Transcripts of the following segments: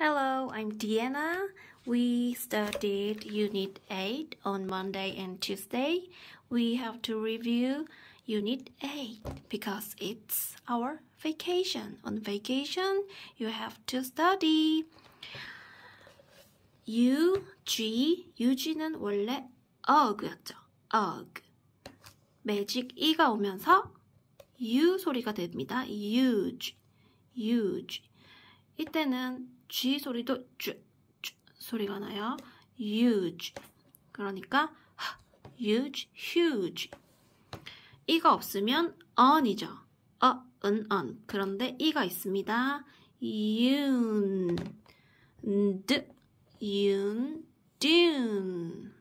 Hello, I'm Deanna. We studied Unit 8 on Monday and Tuesday. We have to review Unit 8 because it's our vacation. On vacation, you have to study ug ug는 원래 어그였죠 어그 Magic e가 오면서 U, G, UG는 원래 어그였죠. 어그. 매직 E가 오면서 U 소리가 됩니다. huge, huge. 이때는 G 소리도 쭈, 쭈 소리가 나요. huge. 그러니까 huge, huge. 이가 없으면 o 이죠 어, 은, o 그런데 이가 있습니다. yun, d, yun, d u n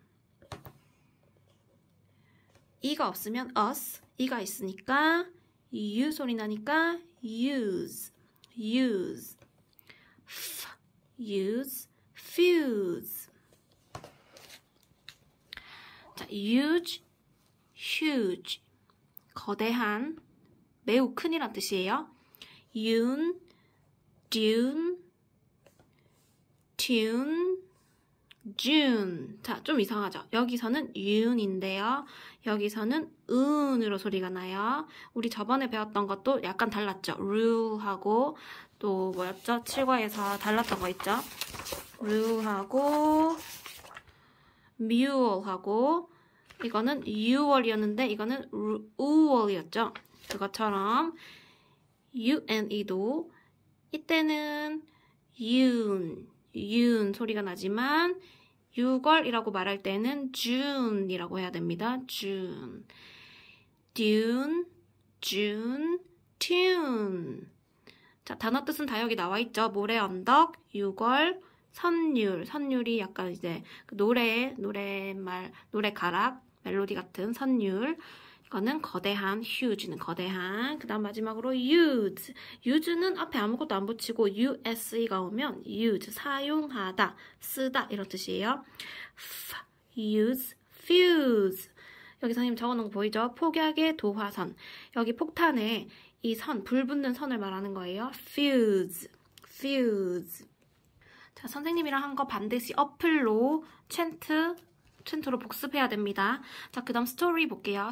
이가 없으면 us, 이가 있으니까 u 소리 나니까 use, use. use, fuse. 자, huge, huge. 거대한, 매우 큰이란 뜻이에요. Yun, dune, tune, June. 자, 좀 이상하죠? 여기서는 윤 u 인데요 여기서는 은으로 소리가 나요. 우리 저번에 배웠던 것도 약간 달랐죠? rule하고 또 뭐였죠? 7과에서 달랐던 거 있죠? rule하고 mule하고 이거는 유월이었는데 이거는 우월이었죠 그것처럼 UNE도 이때는 윤윤 소리가 나지만 6월이라고 말할 때는 June이라고 해야 됩니다. June, Dune, June, Tune. 자, 단어 뜻은 다 여기 나와 있죠. 모래 언덕, 6월, 선율. 선율이 약간 이제 그 노래, 노래말, 노래 가락, 멜로디 같은 선율. 이거는 거대한, huge는 거대한. 그 다음 마지막으로 use. use는 앞에 아무것도 안 붙이고 use가 오면 use, 사용하다, 쓰다 이런 뜻이에요. use, fuse. 여기 선생님 적어놓은 거 보이죠? 폭약의 도화선. 여기 폭탄에 이 선, 불 붙는 선을 말하는 거예요. fuse, fuse. 자, 선생님이랑 한 거 반드시 어플로 챈트, 챈트로 복습해야 됩니다. 자, 그 다음 스토리 볼게요.